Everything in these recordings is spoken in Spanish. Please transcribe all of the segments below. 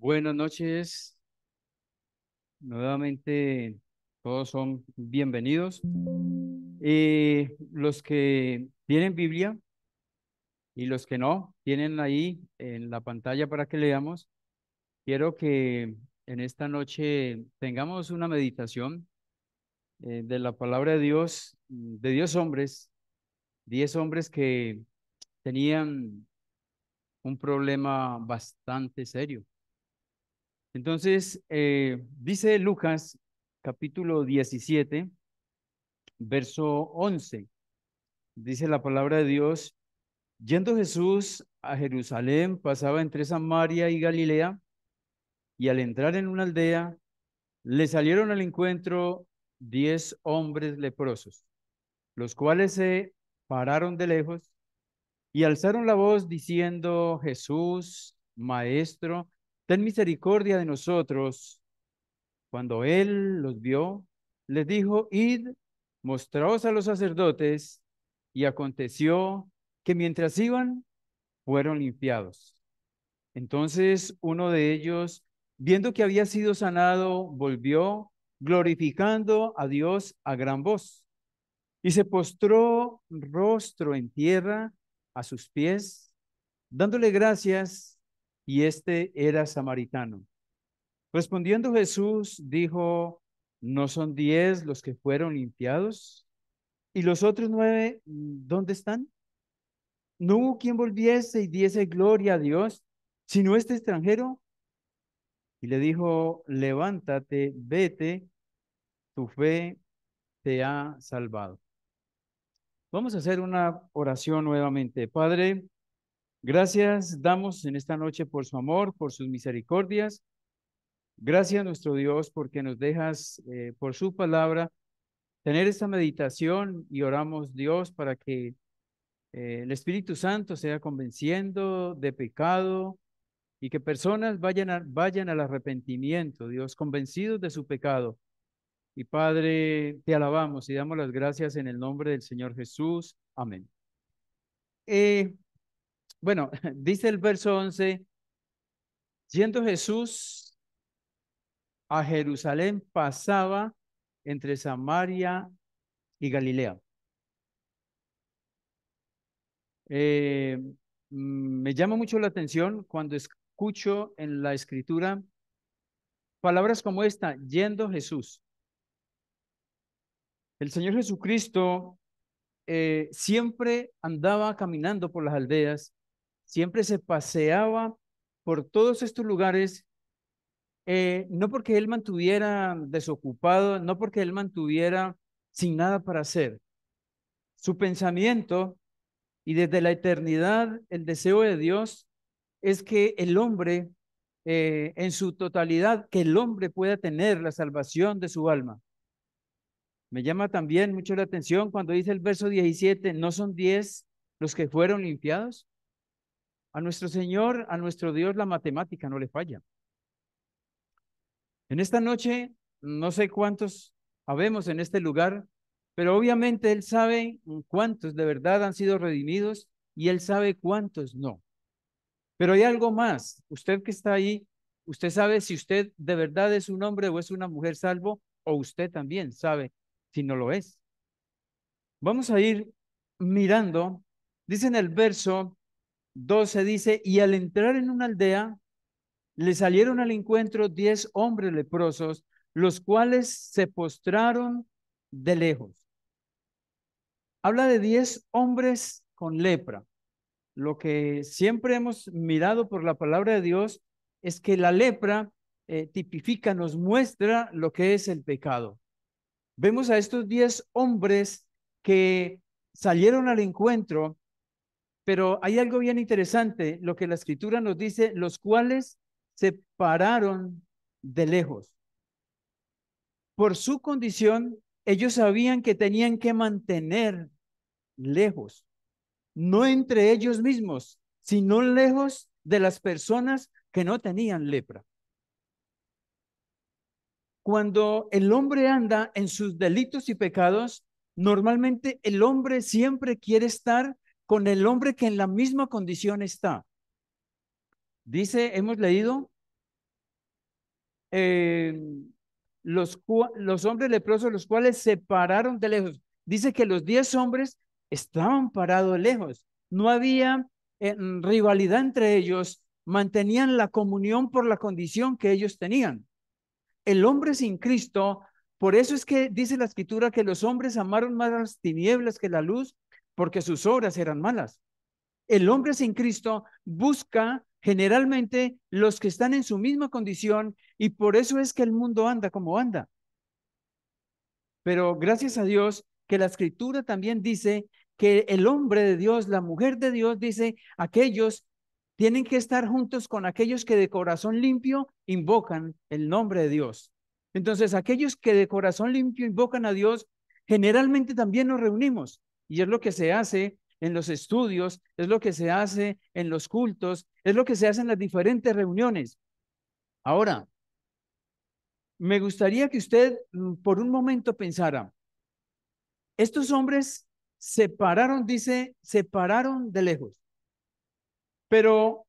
Buenas noches. Nuevamente, todos son bienvenidos. Eh, los que tienen Biblia y los que no, tienen ahí en la pantalla para que leamos. Quiero que en esta noche tengamos una meditación eh, de la palabra de Dios, de diez hombres, diez hombres que tenían un problema bastante serio entonces, eh, dice Lucas capítulo 17, verso 11. Dice la palabra de Dios, yendo Jesús a Jerusalén, pasaba entre Samaria y Galilea, y al entrar en una aldea, le salieron al encuentro diez hombres leprosos, los cuales se pararon de lejos y alzaron la voz diciendo, Jesús, Maestro, ten misericordia de nosotros. Cuando él los vio, les dijo, id, mostraos a los sacerdotes. Y aconteció que mientras iban, fueron limpiados. Entonces uno de ellos, viendo que había sido sanado, volvió, glorificando a Dios a gran voz. Y se postró rostro en tierra a sus pies, dándole gracias y este era samaritano. Respondiendo Jesús, dijo, ¿no son diez los que fueron limpiados? ¿Y los otros nueve, dónde están? No hubo quien volviese y diese gloria a Dios, sino este extranjero. Y le dijo, levántate, vete, tu fe te ha salvado. Vamos a hacer una oración nuevamente. Padre, Gracias damos en esta noche por su amor, por sus misericordias. Gracias nuestro Dios porque nos dejas eh, por su palabra tener esta meditación y oramos Dios para que eh, el Espíritu Santo sea convenciendo de pecado y que personas vayan, vayan al arrepentimiento, Dios, convencidos de su pecado. Y Padre, te alabamos y damos las gracias en el nombre del Señor Jesús. Amén. Eh, bueno, dice el verso 11, yendo Jesús a Jerusalén pasaba entre Samaria y Galilea. Eh, mm, me llama mucho la atención cuando escucho en la escritura palabras como esta, yendo Jesús. El Señor Jesucristo eh, siempre andaba caminando por las aldeas, siempre se paseaba por todos estos lugares, eh, no porque él mantuviera desocupado, no porque él mantuviera sin nada para hacer. Su pensamiento y desde la eternidad el deseo de Dios es que el hombre eh, en su totalidad, que el hombre pueda tener la salvación de su alma. Me llama también mucho la atención cuando dice el verso 17, ¿no son diez los que fueron limpiados? A nuestro Señor, a nuestro Dios, la matemática no le falla. En esta noche, no sé cuántos habemos en este lugar, pero obviamente Él sabe cuántos de verdad han sido redimidos y Él sabe cuántos no. Pero hay algo más. Usted que está ahí, usted sabe si usted de verdad es un hombre o es una mujer salvo, o usted también sabe si no lo es. Vamos a ir mirando. Dice en el verso 12 dice, y al entrar en una aldea, le salieron al encuentro diez hombres leprosos, los cuales se postraron de lejos. Habla de diez hombres con lepra. Lo que siempre hemos mirado por la palabra de Dios es que la lepra eh, tipifica, nos muestra lo que es el pecado. Vemos a estos diez hombres que salieron al encuentro pero hay algo bien interesante, lo que la escritura nos dice, los cuales se pararon de lejos. Por su condición, ellos sabían que tenían que mantener lejos, no entre ellos mismos, sino lejos de las personas que no tenían lepra. Cuando el hombre anda en sus delitos y pecados, normalmente el hombre siempre quiere estar con el hombre que en la misma condición está. Dice, hemos leído, eh, los, hombres leprosos, los cuales se pararon de lejos. Dice que los diez hombres estaban parados lejos. No había eh, rivalidad entre ellos, mantenían la comunión por la condición que ellos tenían. El hombre sin Cristo, por eso es que dice la escritura que los hombres amaron más las tinieblas que la luz porque sus obras eran malas. El hombre sin Cristo busca generalmente los que están en su misma condición y por eso es que el mundo anda como anda. Pero gracias a Dios que la escritura también dice que el hombre de Dios, la mujer de Dios, dice, aquellos tienen que estar juntos con aquellos que de corazón limpio invocan el nombre de Dios. Entonces, aquellos que de corazón limpio invocan a Dios, generalmente también nos reunimos. Y es lo que se hace en los estudios, es lo que se hace en los cultos, es lo que se hace en las diferentes reuniones. Ahora, me gustaría que usted mm, por un momento pensara, estos hombres se pararon, dice, se pararon de lejos. Pero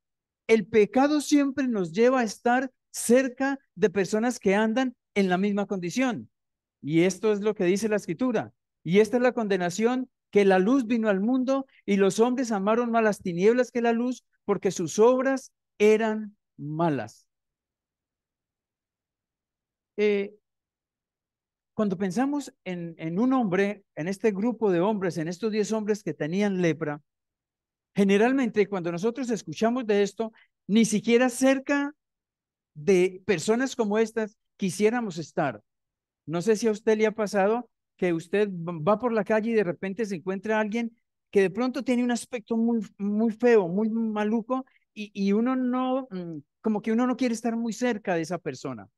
el pecado siempre nos lleva a estar cerca de personas que andan en la misma condición. Y esto es lo que dice la escritura. Y esta es la condenación que la luz vino al mundo y los hombres amaron más las tinieblas que la luz porque sus obras eran malas. Eh, cuando pensamos en, en un hombre, en este grupo de hombres, en estos diez hombres que tenían lepra, generalmente cuando nosotros escuchamos de esto, ni siquiera cerca de personas como estas quisiéramos estar. No sé si a usted le ha pasado que usted va por la calle y de repente se encuentra alguien que de pronto tiene un aspecto muy, muy feo, muy maluco, y uno no, mm, como que uno no quiere estar muy cerca de esa persona.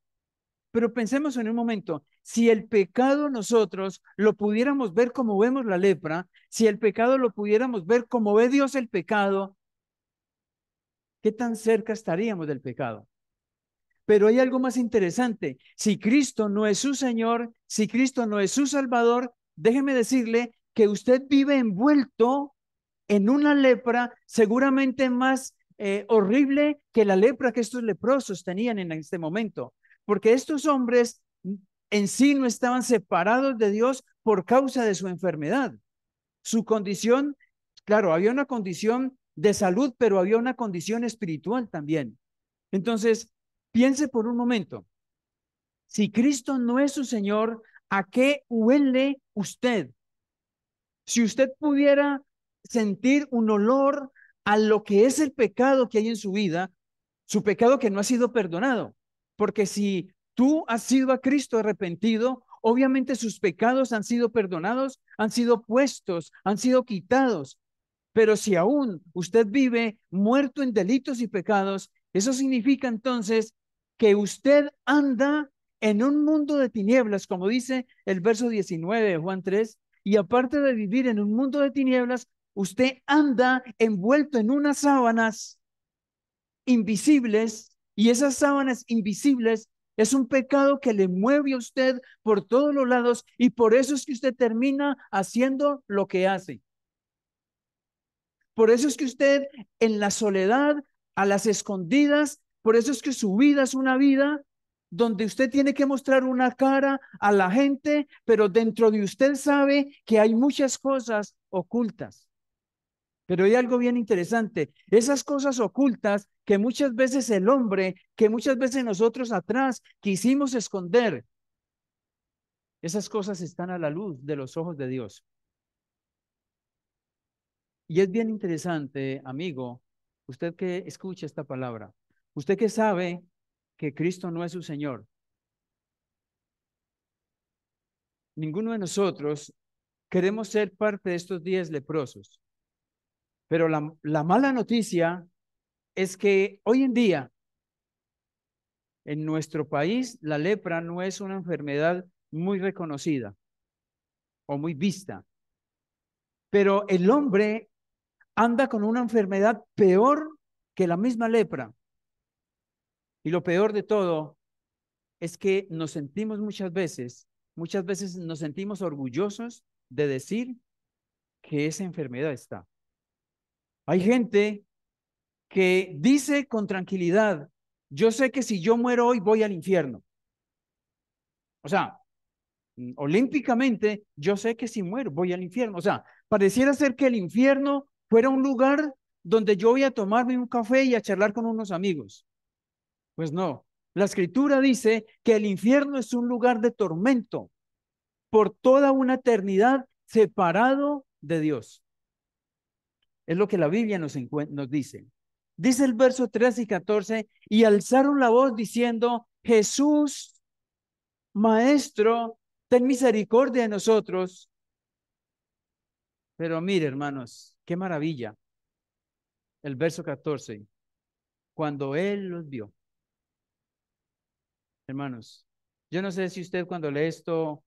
Pero pensemos en un momento, si el pecado nosotros lo pudiéramos ver como vemos la lepra, si el pecado lo pudiéramos ver como ve Dios el pecado, ¿qué tan cerca estaríamos del pecado? Pero hay algo más interesante. Si Cristo no es su Señor, si Cristo no es su Salvador, déjeme decirle que usted vive envuelto en una lepra seguramente más eh, horrible que la lepra que estos leprosos tenían en este momento. Porque estos hombres en sí no estaban separados de Dios por causa de su enfermedad. Su condición, claro, había una condición de salud, pero había una condición espiritual también. Entonces, Piense por un momento, si Cristo no es su Señor, ¿a qué huele usted? Si usted pudiera sentir un olor a lo que es el pecado que hay en su vida, su pecado que no ha sido perdonado, porque si tú has sido a Cristo arrepentido, obviamente sus pecados han sido perdonados, han sido puestos, han sido quitados. Pero si aún usted vive muerto en delitos y pecados, eso significa entonces que usted anda en un mundo de tinieblas, como dice el verso 19 de Juan 3, y aparte de vivir en un mundo de tinieblas, usted anda envuelto en unas sábanas invisibles, y esas sábanas invisibles es un pecado que le mueve a usted por todos los lados y por eso es que usted termina haciendo lo que hace. Por eso es que usted en la soledad, a las escondidas, por eso es que su vida es una vida donde usted tiene que mostrar una cara a la gente, pero dentro de usted sabe que hay muchas cosas ocultas. Pero hay algo bien interesante, esas cosas ocultas que muchas veces el hombre, que muchas veces nosotros atrás quisimos esconder, esas cosas están a la luz de los ojos de Dios. Y es bien interesante, amigo, usted que escucha esta palabra, Usted que sabe que Cristo no es su Señor. Ninguno de nosotros queremos ser parte de estos diez leprosos. Pero la, la mala noticia es que hoy en día, en nuestro país, la lepra no es una enfermedad muy reconocida o muy vista. Pero el hombre anda con una enfermedad peor que la misma lepra. Y lo peor de todo es que nos sentimos muchas veces, muchas veces nos sentimos orgullosos de decir que esa enfermedad está. Hay gente que dice con tranquilidad, yo sé que si yo muero hoy voy al infierno. O sea, mm, olímpicamente, yo sé que si muero voy al infierno. O sea, pareciera ser que el infierno fuera un lugar donde yo voy a tomarme un café y a charlar con unos amigos. Pues no. La escritura dice que el infierno es un lugar de tormento por toda una eternidad separado de Dios. Es lo que la Biblia nos, nos dice. Dice el verso 13 y 14, y alzaron la voz diciendo, Jesús, Maestro, ten misericordia de nosotros. Pero mire, hermanos, qué maravilla. El verso 14, cuando Él los vio, hermanos. Yo no sé si usted cuando lee esto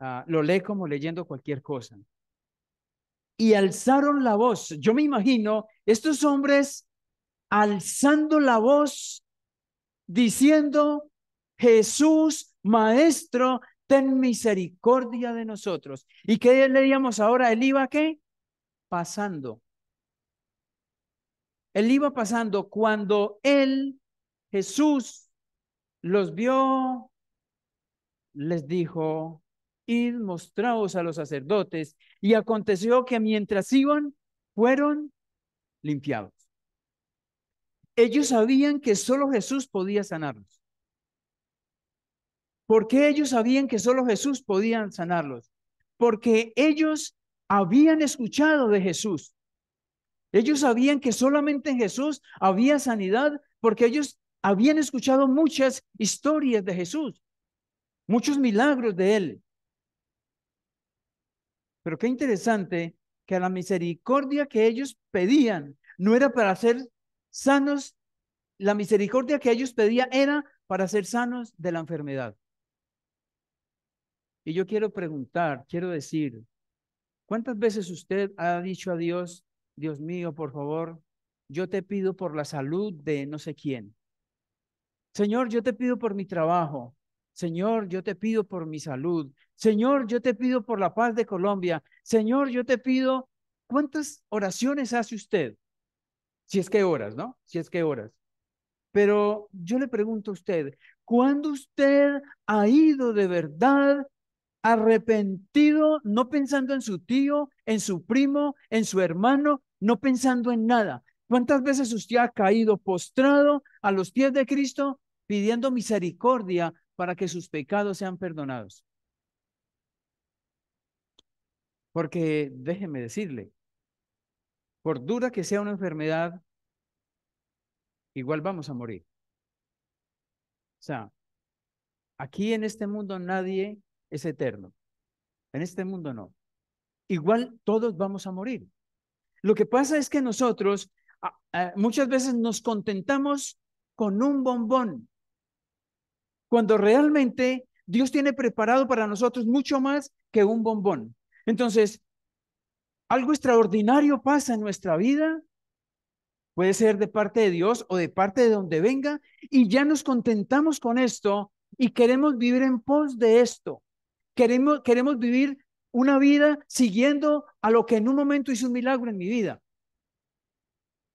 ah, lo lee como leyendo cualquier cosa. Y alzaron la voz. Yo me imagino estos hombres alzando la voz diciendo, Jesús, Maestro, ten misericordia de nosotros. ¿Y qué leíamos ahora? Él iba qué? Pasando. Él iba pasando cuando él, Jesús, los vio, les dijo, id mostraos a los sacerdotes. Y aconteció que mientras iban, fueron limpiados. Ellos sabían que solo Jesús podía sanarlos. ¿Por qué ellos sabían que solo Jesús podía sanarlos? Porque ellos habían escuchado de Jesús. Ellos sabían que solamente en Jesús había sanidad porque ellos habían escuchado muchas historias de Jesús, muchos milagros de él. Pero qué interesante que la misericordia que ellos pedían no era para ser sanos, la misericordia que ellos pedían era para ser sanos de la enfermedad. Y yo quiero preguntar, quiero decir, ¿cuántas veces usted ha dicho a Dios, Dios mío, por favor, yo te pido por la salud de no sé quién? Señor, yo te pido por mi trabajo. Señor, yo te pido por mi salud. Señor, yo te pido por la paz de Colombia. Señor, yo te pido, ¿cuántas oraciones hace usted? Si es que horas, ¿no? Si es que horas. Pero yo le pregunto a usted, ¿cuándo usted ha ido de verdad arrepentido, no pensando en su tío, en su primo, en su hermano, no pensando en nada? ¿Cuántas veces usted ha caído postrado a los pies de Cristo pidiendo misericordia para que sus pecados sean perdonados. Porque déjeme decirle, por dura que sea una enfermedad, igual vamos a morir. O sea, aquí en este mundo nadie es eterno. En este mundo no. Igual todos vamos a morir. Lo que pasa es que nosotros ah, ah, muchas veces nos contentamos con un bombón, cuando realmente Dios tiene preparado para nosotros mucho más que un bombón. Entonces, algo extraordinario pasa en nuestra vida, puede ser de parte de Dios o de parte de donde venga, y ya nos contentamos con esto y queremos vivir en pos de esto. Queremos, queremos vivir una vida siguiendo a lo que en un momento hizo un milagro en mi vida.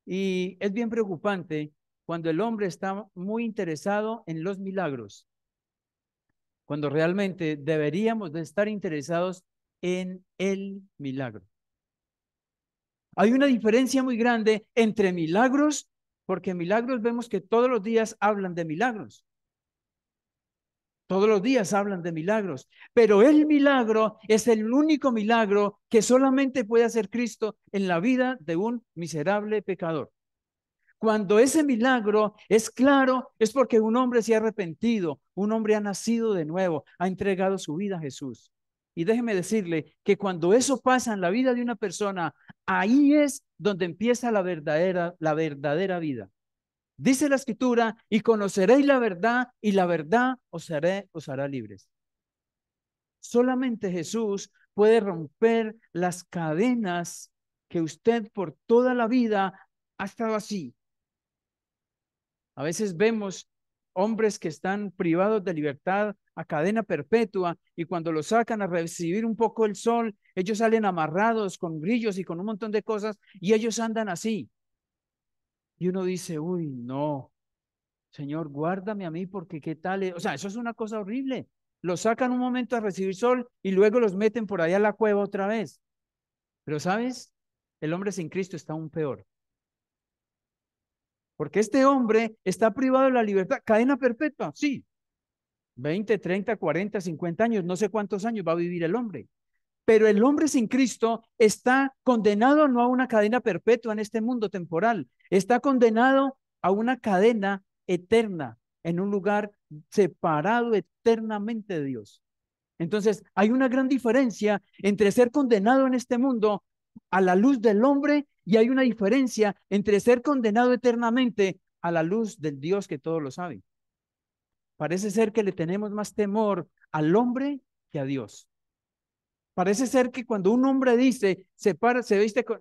Y es bien preocupante cuando el hombre está muy interesado en los milagros, cuando realmente deberíamos de estar interesados en el milagro. Hay una diferencia muy grande entre milagros, porque milagros vemos que todos los días hablan de milagros. Todos los días hablan de milagros, pero el milagro es el único milagro que solamente puede hacer Cristo en la vida de un miserable pecador. Cuando ese milagro es claro, es porque un hombre se ha arrepentido, un hombre ha nacido de nuevo, ha entregado su vida a Jesús. Y déjeme decirle que cuando eso pasa en la vida de una persona, ahí es donde empieza la verdadera, la verdadera vida. Dice la escritura, y conoceréis la verdad, y la verdad os, os hará libres. Solamente Jesús puede romper las cadenas que usted por toda la vida ha estado así, a veces vemos hombres que están privados de libertad a cadena perpetua y cuando los sacan a recibir un poco el sol, ellos salen amarrados con grillos y con un montón de cosas y ellos andan así. Y uno dice, uy, no, Señor, guárdame a mí porque qué tal, es? o sea, eso es una cosa horrible. Los sacan un momento a recibir sol y luego los meten por allá a la cueva otra vez. Pero sabes, el hombre sin Cristo está aún peor. Porque este hombre está privado de la libertad. Cadena perpetua, sí. 20, 30, 40, 50 años, no sé cuántos años va a vivir el hombre. Pero el hombre sin Cristo está condenado no a una cadena perpetua en este mundo temporal, está condenado a una cadena eterna, en un lugar separado eternamente de Dios. Entonces, hay una gran diferencia entre ser condenado en este mundo a la luz del hombre y hay una diferencia entre ser condenado eternamente a la luz del Dios que todo lo sabe. Parece ser que le tenemos más temor al hombre que a Dios. Parece ser que cuando un hombre dice, se, para, se viste con,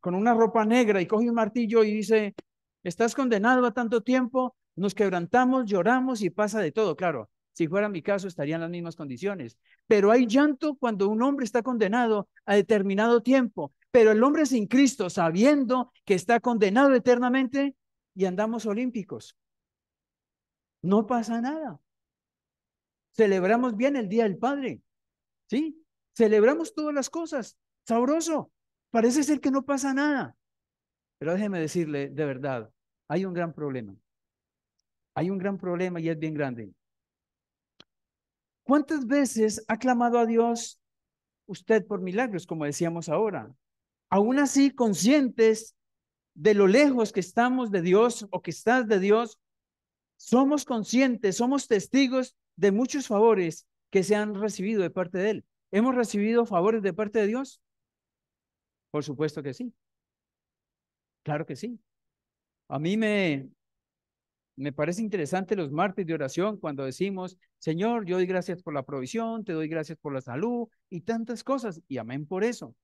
con una ropa negra y coge un martillo y dice, estás condenado a tanto tiempo, nos quebrantamos, lloramos y pasa de todo. Claro, si fuera mi caso, estarían las mismas condiciones. Pero hay llanto cuando un hombre está condenado a determinado tiempo. Pero el hombre sin Cristo, sabiendo que está condenado eternamente, y andamos olímpicos. No pasa nada. Celebramos bien el Día del Padre. ¿Sí? Celebramos todas las cosas. Sabroso. Parece ser que no pasa nada. Pero déjeme decirle de verdad, hay un gran problema. Hay un gran problema y es bien grande. ¿Cuántas veces ha clamado a Dios usted por milagros, como decíamos ahora? aún así conscientes de lo lejos que estamos de Dios o que estás de Dios, somos conscientes, somos testigos de muchos favores que se han recibido de parte de Él. ¿Hemos recibido favores de parte de Dios? Por supuesto que sí. Claro que sí. A mí me, me parece interesante los martes de oración cuando decimos, Señor, yo doy gracias por la provisión, te doy gracias por la salud y tantas cosas, y amén por eso.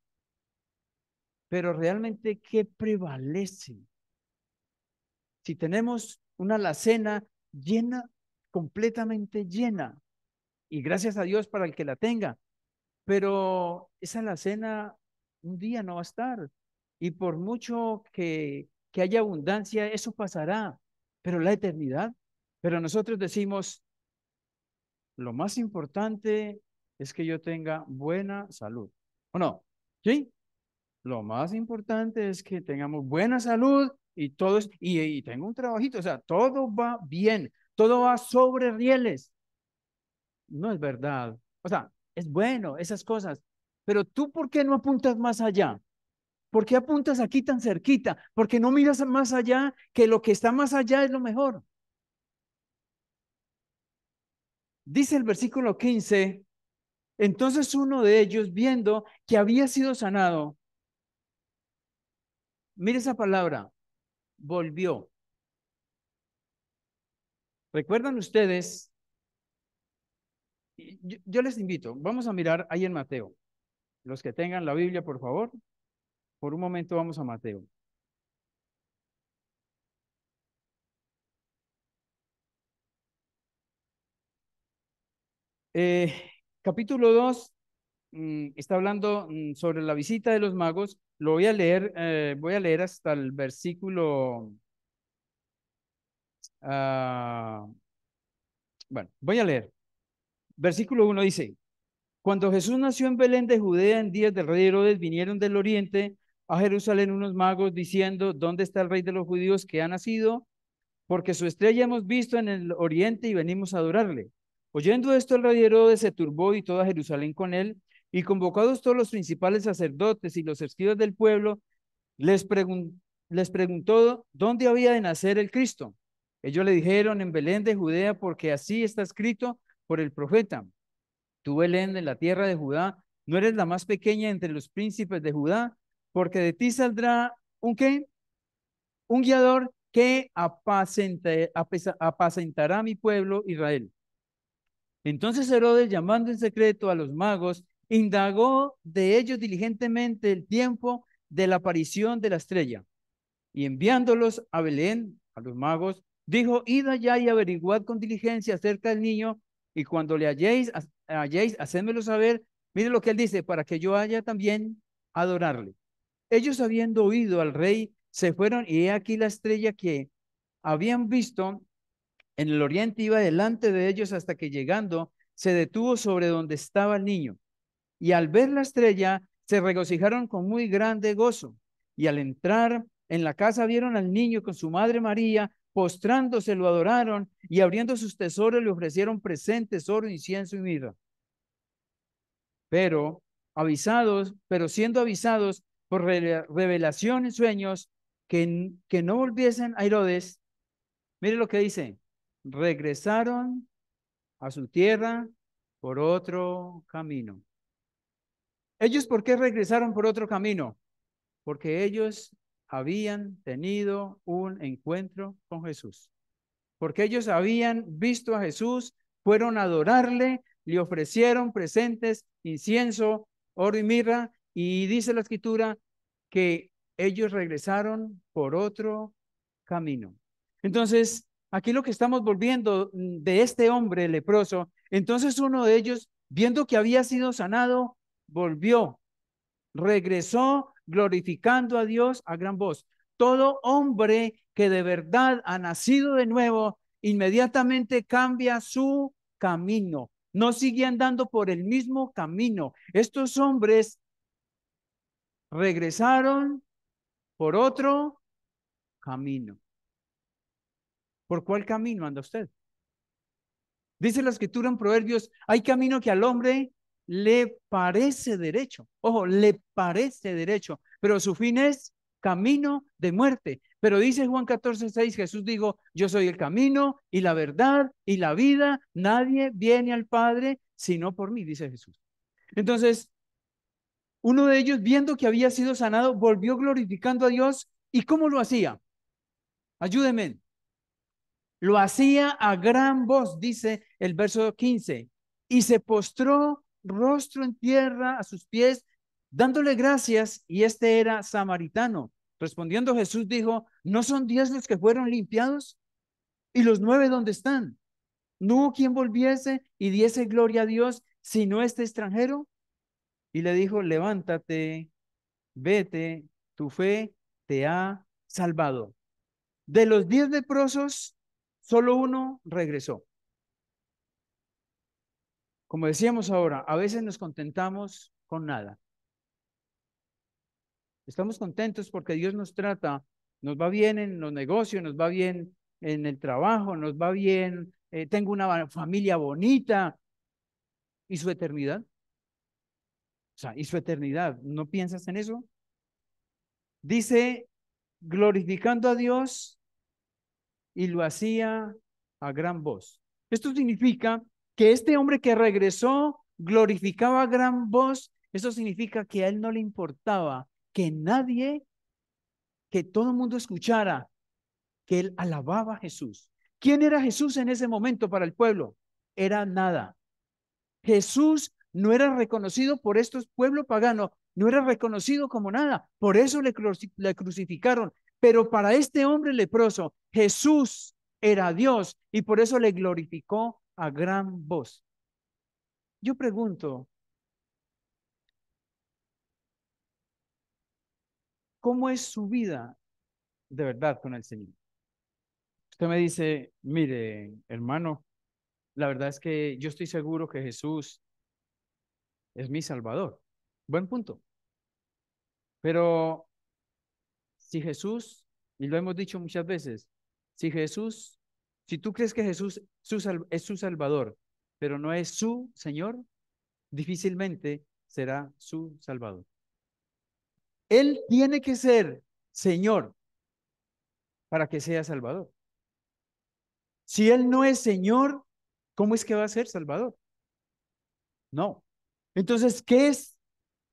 Pero realmente, ¿qué prevalece? Si tenemos una alacena llena, completamente llena, y gracias a Dios para el que la tenga, pero esa alacena un día no va a estar. Y por mucho que, que haya abundancia, eso pasará, pero la eternidad. Pero nosotros decimos, lo más importante es que yo tenga buena salud. ¿O no? ¿Sí? Lo más importante es que tengamos buena salud y todo y, y tengo un trabajito, o sea, todo va bien, todo va sobre rieles. No es verdad. O sea, es bueno, esas cosas. Pero tú, ¿por qué no apuntas más allá? ¿Por qué apuntas aquí tan cerquita? ¿Por qué no miras más allá que lo que está más allá es lo mejor? Dice el versículo 15, entonces uno de ellos, viendo que había sido sanado, Mire esa palabra, volvió. ¿Recuerdan ustedes? Yo, les invito, vamos a mirar ahí en Mateo. Los que tengan la Biblia, por favor, por un momento vamos a Mateo. Eh, capítulo 2, Mm, está hablando mm, sobre la visita de los magos. Lo voy a leer, eh, voy a leer hasta el versículo. Ah, bueno, voy a leer. Versículo 1 dice: Cuando Jesús nació en Belén de Judea en días del rey Herodes, vinieron del oriente a Jerusalén unos magos diciendo: ¿Dónde está el rey de los judíos que ha nacido? Porque su estrella hemos visto en el oriente y venimos a adorarle. Oyendo esto, el rey Herodes se turbó y toda Jerusalén con él y convocados todos los principales sacerdotes y los escribas del pueblo, les, les preguntó dónde había de nacer el Cristo. Ellos le dijeron, en Belén de Judea, porque así está escrito por el profeta. Tú, Belén, en la tierra de Judá, no eres la más pequeña entre los príncipes de Judá, porque de ti saldrá un qué? Un guiador que apacentará a mi pueblo Israel. Entonces Herodes, llamando en secreto a los magos indagó de ellos diligentemente el tiempo de la aparición de la estrella. Y enviándolos a Belén, a los magos, dijo, id allá y averiguad con diligencia acerca del niño, y cuando le halléis, halléis hacédmelo saber, mire lo que él dice, para que yo haya también adorarle. Ellos habiendo oído al rey, se fueron y he aquí la estrella que habían visto en el oriente iba delante de ellos hasta que llegando se detuvo sobre donde estaba el niño y al ver la estrella se regocijaron con muy grande gozo. Y al entrar en la casa vieron al niño con su madre María, postrándose lo adoraron y abriendo sus tesoros le ofrecieron presentes, oro, incienso y mirra. Pero avisados, pero siendo avisados por revelaciones, y sueños que, que no volviesen a Herodes, mire lo que dice, regresaron a su tierra por otro camino. ¿Ellos por qué regresaron por otro camino? Porque ellos habían tenido un encuentro con Jesús. Porque ellos habían visto a Jesús, fueron a adorarle, le ofrecieron presentes, incienso, oro y mirra, y dice la escritura que ellos regresaron por otro camino. Entonces, aquí lo que estamos volviendo mm, de este hombre leproso, entonces uno de ellos, viendo que había sido sanado, volvió, regresó glorificando a Dios a gran voz. Todo hombre que de verdad ha nacido de nuevo, inmediatamente cambia su camino. No sigue andando por el mismo camino. Estos hombres regresaron por otro camino. ¿Por cuál camino anda usted? Dice la escritura en Proverbios, hay camino que al hombre le parece derecho. Ojo, le parece derecho, pero su fin es camino de muerte. Pero dice Juan 14, 6, Jesús dijo, yo soy el camino y la verdad y la vida, nadie viene al Padre sino por mí, dice Jesús. Entonces, uno de ellos, viendo que había sido sanado, volvió glorificando a Dios. ¿Y cómo lo hacía? Ayúdeme. Lo hacía a gran voz, dice el verso 15, y se postró rostro en tierra a sus pies, dándole gracias, y este era samaritano. Respondiendo Jesús dijo, ¿no son diez los que fueron limpiados? ¿Y los nueve dónde están? ¿No hubo quien volviese y diese gloria a Dios sino este extranjero? Y le dijo, levántate, vete, tu fe te ha salvado. De los diez leprosos, solo uno regresó. Como decíamos ahora, a veces nos contentamos con nada. Estamos contentos porque Dios nos trata, nos va bien en los negocios, nos va bien en el trabajo, nos va bien, eh, tengo una familia bonita. ¿Y su eternidad? O sea, ¿y su eternidad? ¿No piensas en eso? Dice, glorificando a Dios y lo hacía a gran voz. Esto significa que este hombre que regresó glorificaba a gran voz, eso significa que a él no le importaba que nadie, que todo el mundo escuchara que él alababa a Jesús. ¿Quién era Jesús en ese momento para el pueblo? Era nada. Jesús no era reconocido por estos pueblos paganos, no era reconocido como nada. Por eso le, le crucificaron. Pero para este hombre leproso, Jesús era Dios y por eso le glorificó a gran voz. Yo pregunto, ¿cómo es su vida de verdad con el Señor? Usted me dice, mire, hermano, la verdad es que yo estoy seguro que Jesús es mi Salvador. Buen punto. Pero si Jesús, y lo hemos dicho muchas veces, si Jesús si tú crees que Jesús es su Salvador, pero no es su Señor, difícilmente será su Salvador. Él tiene que ser Señor para que sea Salvador. Si Él no es Señor, ¿cómo es que va a ser Salvador? No. Entonces, ¿qué es?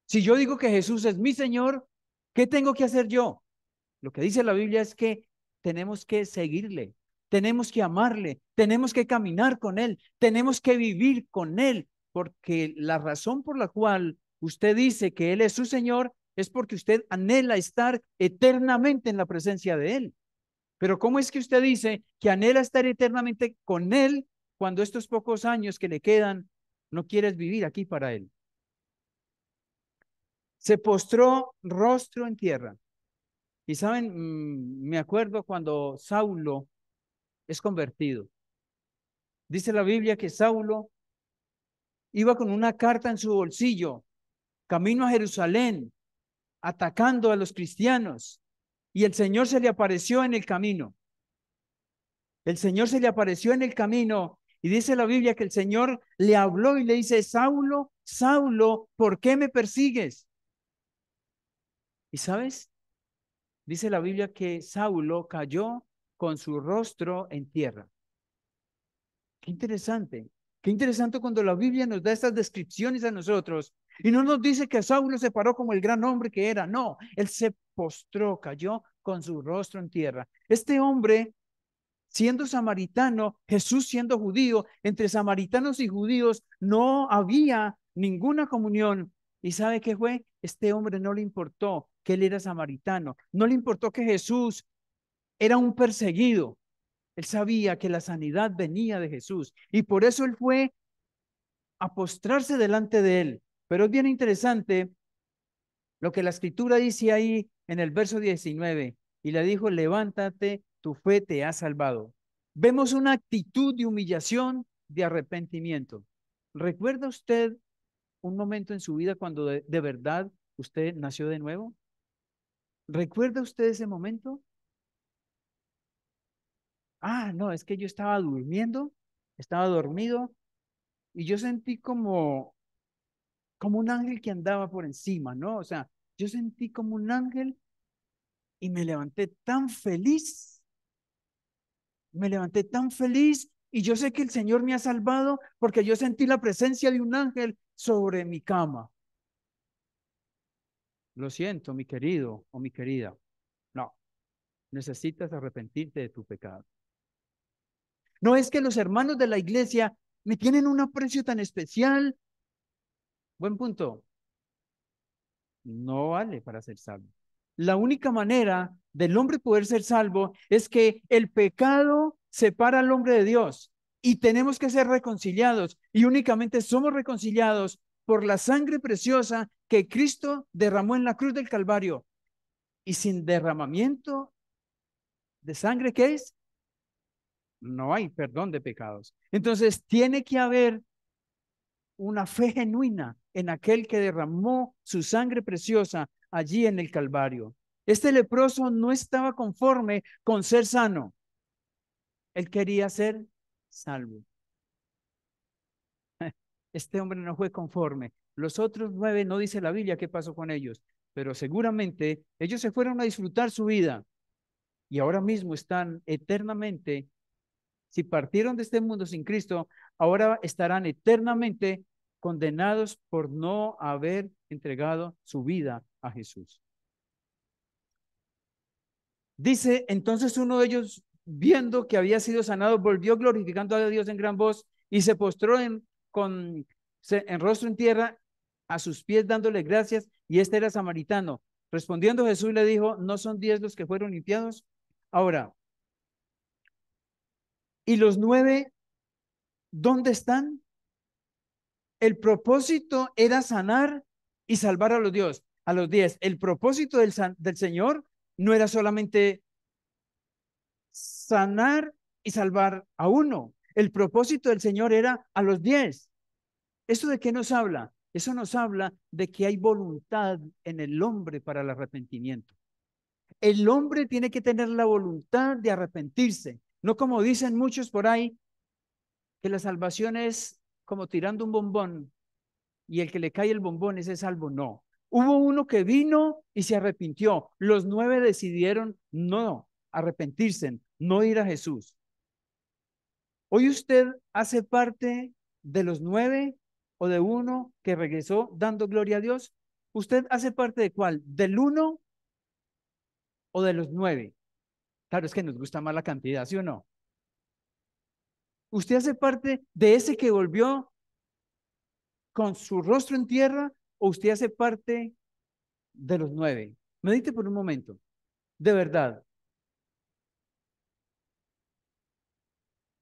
Si yo digo que Jesús es mi Señor, ¿qué tengo que hacer yo? Lo que dice la Biblia es que tenemos que seguirle, tenemos que amarle, tenemos que caminar con Él, tenemos que vivir con Él, porque la razón por la cual usted dice que Él es su Señor es porque usted anhela estar eternamente en la presencia de Él. Pero ¿cómo es que usted dice que anhela estar eternamente con Él cuando estos pocos años que le quedan no quieres vivir aquí para Él? Se postró rostro en tierra. Y saben, mm, me acuerdo cuando Saulo es convertido. Dice la Biblia que Saulo iba con una carta en su bolsillo, camino a Jerusalén, atacando a los cristianos, y el Señor se le apareció en el camino. El Señor se le apareció en el camino y dice la Biblia que el Señor le habló y le dice, Saulo, Saulo, ¿por qué me persigues? Y sabes, dice la Biblia que Saulo cayó con su rostro en tierra. Qué interesante. Qué interesante cuando la Biblia nos da estas descripciones a nosotros y no nos dice que Saulo se paró como el gran hombre que era. No, él se postró, cayó con su rostro en tierra. Este hombre, siendo samaritano, Jesús siendo judío, entre samaritanos y judíos no había ninguna comunión. ¿Y sabe qué fue? Este hombre no le importó que él era samaritano. No le importó que Jesús era un perseguido. Él sabía que la sanidad venía de Jesús y por eso él fue a postrarse delante de él. Pero es bien interesante lo que la escritura dice ahí en el verso 19. Y le dijo, levántate, tu fe te ha salvado. Vemos una actitud de humillación, de arrepentimiento. ¿Recuerda usted un momento en su vida cuando de, de verdad usted nació de nuevo? ¿Recuerda usted ese momento? ah, no, es que yo estaba durmiendo, estaba dormido y yo sentí como, como un ángel que andaba por encima, ¿no? O sea, yo sentí como un ángel y me levanté tan feliz, me levanté tan feliz y yo sé que el Señor me ha salvado porque yo sentí la presencia de un ángel sobre mi cama. Lo siento, mi querido o mi querida. No, necesitas arrepentirte de tu pecado. No es que los hermanos de la iglesia me tienen un aprecio tan especial. Buen punto. No vale para ser salvo. La única manera del hombre poder ser salvo es que el pecado separa al hombre de Dios y tenemos que ser reconciliados y únicamente somos reconciliados por la sangre preciosa que Cristo derramó en la cruz del Calvario. Y sin derramamiento de sangre, ¿qué es? no hay perdón de pecados. Entonces, tiene que haber una fe genuina en aquel que derramó su sangre preciosa allí en el Calvario. Este leproso no estaba conforme con ser sano. Él quería ser salvo. Este hombre no fue conforme. Los otros nueve no dice la Biblia qué pasó con ellos, pero seguramente ellos se fueron a disfrutar su vida y ahora mismo están eternamente si partieron de este mundo sin Cristo, ahora estarán eternamente condenados por no haber entregado su vida a Jesús. Dice, entonces uno de ellos, viendo que había sido sanado, volvió glorificando a Dios en gran voz y se postró en, con, en rostro en tierra a sus pies dándole gracias y este era samaritano. Respondiendo Jesús le dijo, ¿no son diez los que fueron limpiados? Ahora, ¿Y los nueve, dónde están? El propósito era sanar y salvar a los dios, a los diez. El propósito del, del Señor no era solamente sanar y salvar a uno. El propósito del Señor era a los diez. ¿Eso de qué nos habla? Eso nos habla de que hay voluntad en el hombre para el arrepentimiento. El hombre tiene que tener la voluntad de arrepentirse. No como dicen muchos por ahí, que la salvación es como tirando un bombón y el que le cae el bombón ese salvo. No. Hubo uno que vino y se arrepintió. Los nueve decidieron no arrepentirse, no ir a Jesús. Hoy usted hace parte de los nueve o de uno que regresó dando gloria a Dios. ¿Usted hace parte de cuál? ¿Del uno o de los nueve? Claro, es que nos gusta más la cantidad, ¿sí o no? ¿Usted hace parte de ese que volvió con su rostro en tierra o usted hace parte de los nueve? Medite por un momento, de verdad.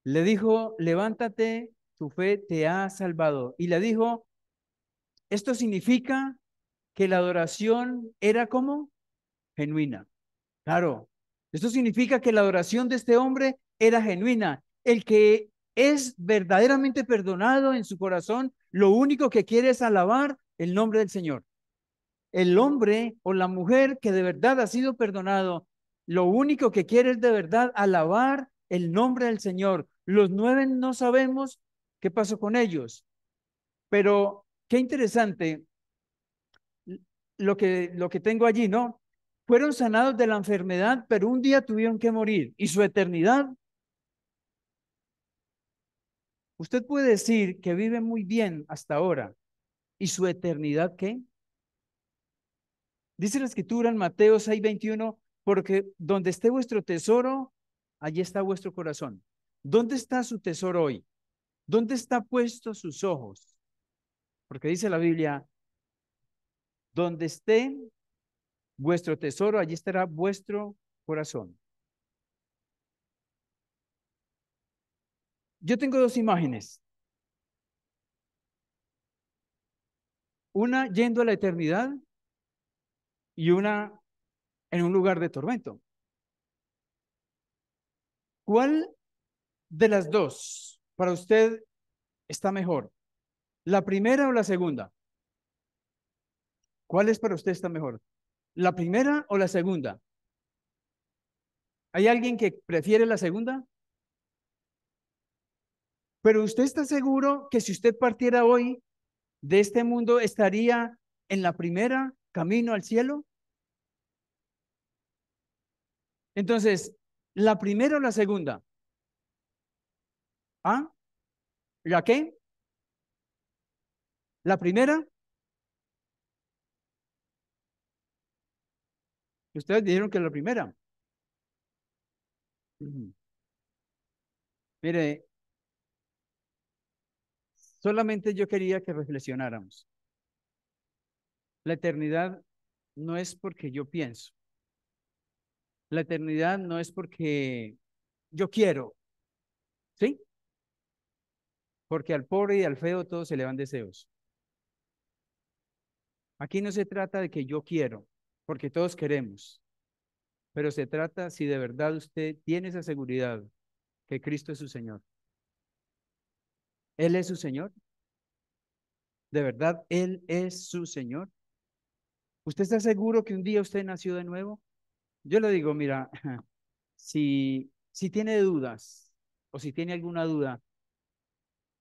Le dijo, levántate, tu fe te ha salvado. Y le dijo, esto significa que la adoración era como genuina. Claro, esto significa que la adoración de este hombre era genuina. El que es verdaderamente perdonado en su corazón, lo único que quiere es alabar el nombre del Señor. El hombre o la mujer que de verdad ha sido perdonado, lo único que quiere es de verdad alabar el nombre del Señor. Los nueve no sabemos qué pasó con ellos, pero qué interesante lo que, lo que tengo allí, ¿no? fueron sanados de la enfermedad, pero un día tuvieron que morir. ¿Y su eternidad? Usted puede decir que vive muy bien hasta ahora. ¿Y su eternidad qué? Dice la escritura en Mateo 6:21, porque donde esté vuestro tesoro, allí está vuestro corazón. ¿Dónde está su tesoro hoy? ¿Dónde está puesto sus ojos? Porque dice la Biblia, donde esté vuestro tesoro, allí estará vuestro corazón. Yo tengo dos imágenes. Una yendo a la eternidad y una en un lugar de tormento. ¿Cuál de las dos para usted está mejor? ¿La primera o la segunda? ¿Cuál es para usted está mejor? ¿La primera o la segunda? ¿Hay alguien que prefiere la segunda? Pero usted está seguro que si usted partiera hoy de este mundo, estaría en la primera, camino al cielo? Entonces, ¿la primera o la segunda? ¿Ah? ¿La qué? ¿La primera? Ustedes dijeron que la primera. Mire, solamente yo quería que reflexionáramos. La eternidad no es porque yo pienso. La eternidad no es porque yo quiero. ¿Sí? Porque al pobre y al feo todos se le van deseos. Aquí no se trata de que yo quiero porque todos queremos. Pero se trata si de verdad usted tiene esa seguridad que Cristo es su Señor. Él es su Señor. ¿De verdad Él es su Señor? ¿Usted está seguro que un día usted nació de nuevo? Yo le digo, mira, si, si tiene dudas o si tiene alguna duda,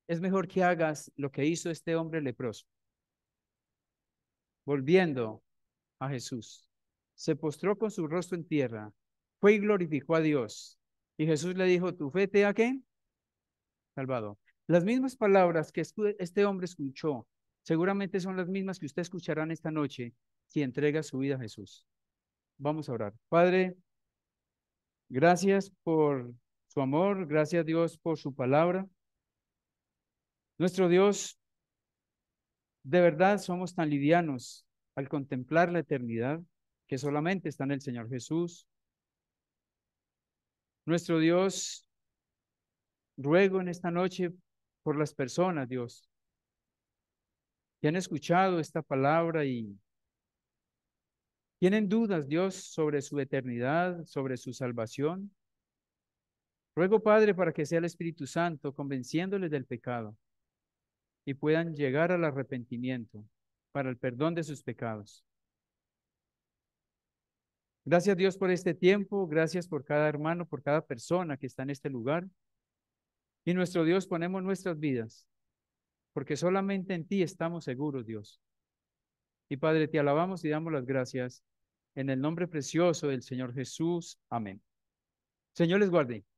es mejor que hagas lo que hizo este hombre leproso. Volviendo a Jesús. Se postró con su rostro en tierra, fue y glorificó a Dios. Y Jesús le dijo, ¿tu fe te ha qué? Salvado. Las mismas palabras que este hombre escuchó, seguramente son las mismas que usted escucharán esta noche si entrega su vida a Jesús. Vamos a orar. Padre, gracias por su amor, gracias Dios por su palabra. Nuestro Dios, de verdad somos tan livianos al contemplar la eternidad que solamente está en el Señor Jesús. Nuestro Dios, ruego en esta noche por las personas, Dios, que han escuchado esta palabra y tienen dudas, Dios, sobre su eternidad, sobre su salvación. Ruego, Padre, para que sea el Espíritu Santo convenciéndoles del pecado y puedan llegar al arrepentimiento para el perdón de sus pecados. Gracias Dios por este tiempo, gracias por cada hermano, por cada persona que está en este lugar. Y nuestro Dios ponemos nuestras vidas, porque solamente en ti estamos seguros, Dios. Y Padre, te alabamos y damos las gracias en el nombre precioso del Señor Jesús. Amén. Señor les guarde.